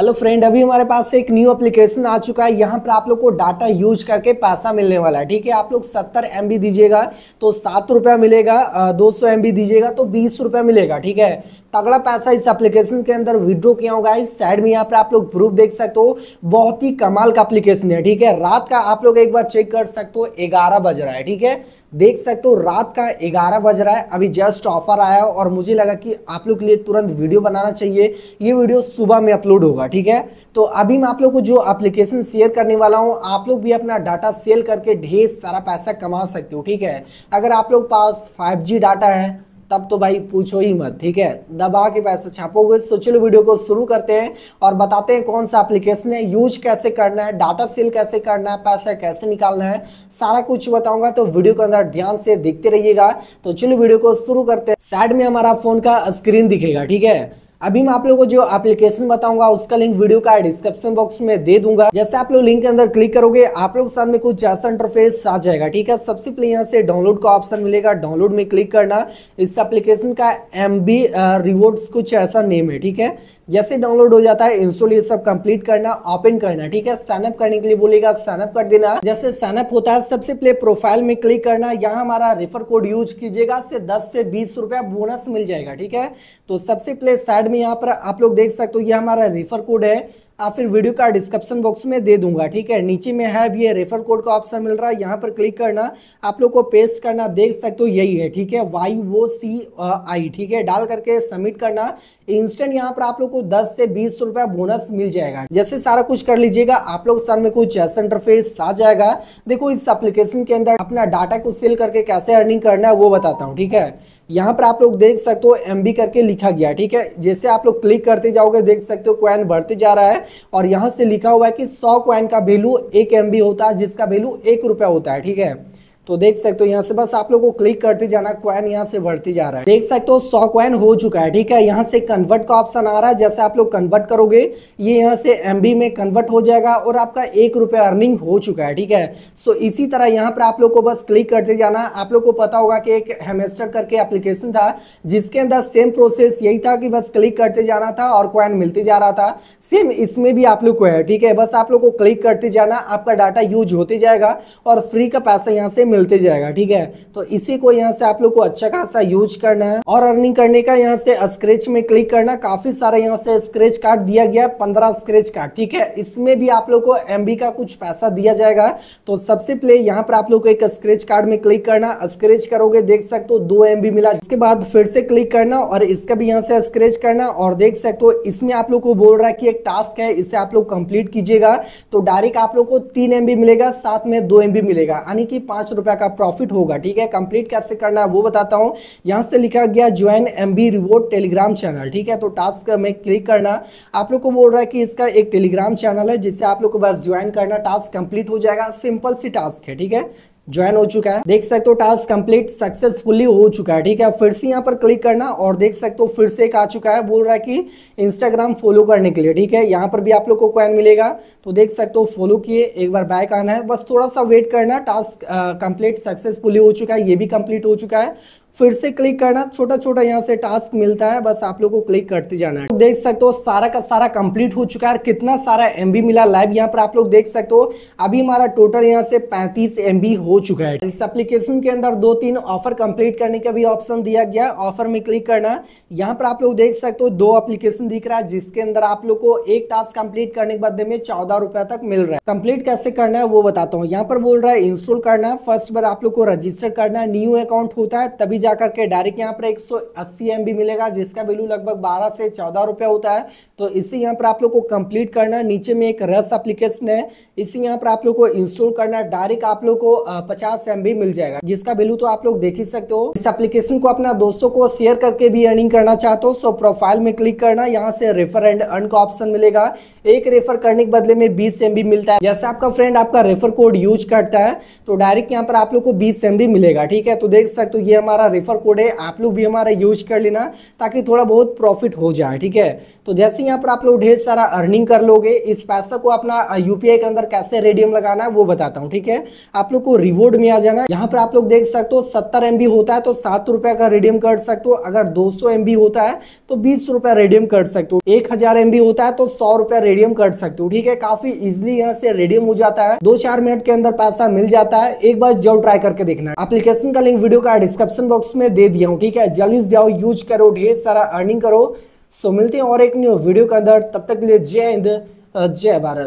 hello friend अभी हमारे पास एक न्यू एप्लीकेशन आ चुका है यहाँ पर आप लोग को डाटा यूज करके पैसा मिलने वाला है ठीक है आप लोग सत्तर एम दीजिएगा तो सात रुपया मिलेगा दो सौ एम दीजिएगा तो बीस रुपया मिलेगा ठीक है तगड़ा पैसा इस एप्लीकेशन के अंदर विड्रो किया होगा इस साइड में यहाँ पर आप लोग प्रूफ देख सकते हो बहुत ही कमाल का एप्लीकेशन है ठीक है रात का आप लोग एक बार चेक कर सकते हो ग्यारह बज रहा है ठीक है देख सकते हो रात का ग्यारह बज रहा है अभी जस्ट ऑफर आया और मुझे लगा कि आप लोग के लिए तुरंत वीडियो बनाना चाहिए ये वीडियो सुबह में अपलोड होगा ठीक है तो अभी मैं आप लोग को जो एप्लीकेशन शेयर करने वाला हूँ आप लोग भी अपना डाटा सेल करके ढेर सारा पैसा कमा सकते हो ठीक है अगर आप लोग पास फाइव डाटा है तब तो भाई पूछो ही मत ठीक है दबा के पैसे छापोगे तो चलो वीडियो को शुरू करते हैं और बताते हैं कौन सा एप्लीकेशन है यूज कैसे करना है डाटा सेल कैसे करना है पैसा कैसे निकालना है सारा कुछ बताऊंगा तो वीडियो के अंदर ध्यान से देखते रहिएगा तो चलो वीडियो को शुरू करते हैं साइड में हमारा फोन का स्क्रीन दिखेगा ठीक है अभी मैं आप लोगों को जो एप्लीकेशन बताऊंगा उसका लिंक वीडियो का डिस्क्रिप्शन बॉक्स में दे दूंगा जैसे आप लोग लिंक के अंदर क्लिक करोगे आप लोग में कुछ ऐसा इंटरफेस आ जाएगा ठीक है सबसे पहले यहाँ से डाउनलोड का ऑप्शन मिलेगा डाउनलोड में क्लिक करना इस एप्लीकेशन का एम बी कुछ ऐसा नेम है ठीक है जैसे डाउनलोड हो जाता है इंस्टॉल ये सब कंप्लीट करना ओपन करना ठीक है साइनअप करने के लिए बोलेगा साइनअप कर देना जैसे साइनअप होता है सबसे पहले प्रोफाइल में क्लिक करना यहाँ हमारा रेफर कोड यूज कीजिएगा से 10 से बीस रुपया बोनस मिल जाएगा ठीक है तो सबसे पहले साइड साइड में यहाँ पर आप लोग देख सकते हो ये हमारा रेफर कोड है आप फिर वीडियो का डिस्क्रिप्शन बॉक्स में दे दूंगा ठीक है नीचे में है ये रेफर कोड का ऑप्शन मिल रहा है यहाँ पर क्लिक करना आप लोग को पेस्ट करना देख सकते हो यही है ठीक है वाई वो सी आई ठीक है डाल करके सबमिट करना इंस्टेंट यहाँ पर आप लोग को 10 से बीस रुपया बोनस मिल जाएगा जैसे सारा कुछ कर लीजिएगा आप लोग सामने कुछ ऐसा इंटरफेस आ जाएगा देखो इस अप्लीकेशन के अंदर अपना डाटा को सेल करके कैसे अर्निंग करना है वो बताता हूँ ठीक है यहाँ पर आप लोग देख सकते हो एम करके लिखा गया ठीक है जैसे आप लोग क्लिक करते जाओगे देख सकते हो क्वाइन बढ़ते जा रहा है और यहाँ से लिखा हुआ है कि सौ क्वाइन का वैल्यू एक एम होता है जिसका वैल्यू एक रुपया होता है ठीक है तो देख सकते हो यहाँ से बस आप लोगों को क्लिक करते जाना क्वाइन यहाँ से बढ़ती जा रहा है देख सकते हो सौ क्वाइन हो चुका है ठीक है यहाँ से कन्वर्ट का ऑप्शन आ रहा है जैसे आप लोग कन्वर्ट करोगे ये यहाँ से एम में कन्वर्ट हो जाएगा और आपका एक रुपया अर्निंग हो चुका है ठीक है सो इसी तरह यहाँ पर आप लोग को बस क्लिक करते जाना आप लोग को पता होगा कि एक हेमेस्टर करके एप्लीकेशन था जिसके अंदर सेम प्रोसेस यही था कि बस क्लिक करते जाना था और क्वाइन मिलते जा रहा था सेम इसमें भी आप लोग को है ठीक है बस आप लोग को क्लिक करते जाना आपका डाटा यूज होते जाएगा और फ्री का पैसा यहाँ से मिल मिलते जाएगा ठीक है तो इसी को यहाँ से आप लोग को अच्छा खासा यूज करना है और अर्निंग करने का यहाँ से स्क्रेच में क्लिक करना काफी सारा यहाँ से स्क्रेच कार्ड दिया गया है पंद्रह स्क्रेच कार्ड ठीक है इसमें भी आप लोग को एम का कुछ पैसा दिया जाएगा तो सबसे पहले यहाँ पर आप लोग को एक स्क्रेच कार्ड में क्लिक करना स्क्रेच करोगे देख सकते हो दो एम मिला इसके बाद फिर से क्लिक करना और इसका भी यहाँ से स्क्रेच करना और देख सकते हो इसमें आप लोग को बोल रहा है कि एक टास्क है इसे आप लोग कंप्लीट कीजिएगा तो डायरेक्ट आप लोग को तीन एम मिलेगा साथ में दो एम मिलेगा यानी कि पांच रुपए का प्रॉफिट होगा ठीक है कंप्लीट कैसे करना है वो बताता हूं यहाँ से लिखा गया ज्वाइन एम बी रिवोट टेलीग्राम चैनल ठीक है तो टास्क में क्लिक करना आप लोग को बोल रहा है कि इसका एक टेलीग्राम चैनल है जिससे आप लोग को बस ज्वाइन करना टास्क कंप्लीट हो जाएगा सिंपल सी टास्क है ठीक है ज्वाइन हो चुका है देख सकते हो टास्क कंप्लीट सक्सेसफुली हो चुका है ठीक है फिर से यहाँ पर क्लिक करना और देख सकते हो फिर से एक आ चुका है बोल रहा है कि इंस्टाग्राम फॉलो करने के लिए ठीक है यहाँ पर भी आप लोग को क्वन मिलेगा तो देख सकते हो फॉलो किए एक बार बैक आना है बस थोड़ा सा वेट करना टास्क कंप्लीट सक्सेसफुली हो चुका है ये भी कंप्लीट हो चुका है फिर से क्लिक करना छोटा छोटा यहाँ से टास्क मिलता है बस आप लोग को क्लिक करते जाना है देख सकते हो सारा का सारा कंप्लीट हो चुका है कितना सारा एम मिला लाइव यहाँ पर आप लोग देख सकते हो अभी हमारा टोटल यहाँ से पैंतीस एम हो चुका है इस एप्लीकेशन के अंदर दो तीन ऑफर कंप्लीट करने का भी ऑप्शन दिया गया ऑफर में क्लिक करना यहाँ पर आप लोग देख सकते हो दो एप्लीकेशन दिख रहा है जिसके अंदर आप लोग को एक टास्क कंप्लीट करने के बदले में चौदह रुपया तक मिल रहा है कंप्लीट कैसे करना है वो बताता हूँ यहाँ पर बोल रहा है इंस्टॉल करना फर्स्ट बार आप लोग को रजिस्टर करना है न्यू अकाउंट होता है तभी जाकर के डायरेक्ट यहाँ पर एक सौ मिलेगा जिसका वैल्यू लगभग बारह से चौदह रुपया होता है तो इसे यहाँ पर आप लोग को कंप्लीट करना नीचे में एक रस एप्लीकेशन है इसे यहाँ पर आप लोग को इंस्टॉल करना डायरेक्ट आप लोग को 50 एम मिल जाएगा जिसका वैल्यू तो आप लोग देख ही सकते हो इस एप्लीकेशन को अपना दोस्तों को शेयर करके भी अर्निंग करना चाहते हो सो प्रोफाइल में क्लिक करना यहाँ से रेफर एंड अर्न का ऑप्शन मिलेगा एक रेफर करने के बदले में बीस एम मिलता है जैसे आपका फ्रेंड आपका रेफर कोड यूज करता है तो डायरेक्ट यहाँ पर आप लोग को बीस एम मिलेगा ठीक है तो देख सकते हो ये हमारा रेफर कोड है आप लोग भी हमारा यूज कर लेना ताकि थोड़ा बहुत प्रॉफिट हो जाए ठीक है तो जैसे यहाँ पर आप लोग ढेर सारा अर्निंग कर लोगे इस पैसा को अपना यूपीआई के अंदर कैसे रेडियम लगाना है वो बताता हूँ ठीक है आप लोग को रिवॉर्ड में आ जाना यहाँ पर आप लोग देख सकते हो सत्तर एम होता है तो सात रुपए का रेडियम कर सकते हो अगर दो सौ होता है तो बीस रुपया रेडियम कर सकते हो एक हजार होता है तो सौ रुपया रेडियम कर सकते हो ठीक है काफी इजिली यहाँ से रेडियम हो जाता है दो चार मिनट के अंदर पैसा मिल जाता है एक बार जल्द ट्राई करके देखना एप्लीकेशन का लिंक वीडियो का डिस्क्रिप्शन बॉक्स में दे दिया हूँ ठीक है जल्दी जाओ यूज करो ढेर सारा अर्निंग करो सो मिलते हैं और एक न्यू वीडियो के अंदर तब तक के लिए जय हिंद जय भारत